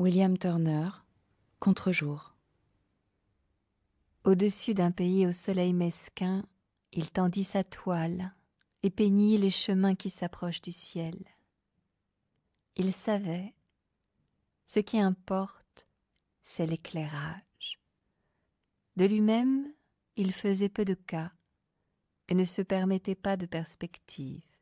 William Turner, Contre-jour. Au-dessus d'un pays au soleil mesquin, il tendit sa toile et peignit les chemins qui s'approchent du ciel. Il savait, ce qui importe, c'est l'éclairage. De lui-même, il faisait peu de cas et ne se permettait pas de perspective.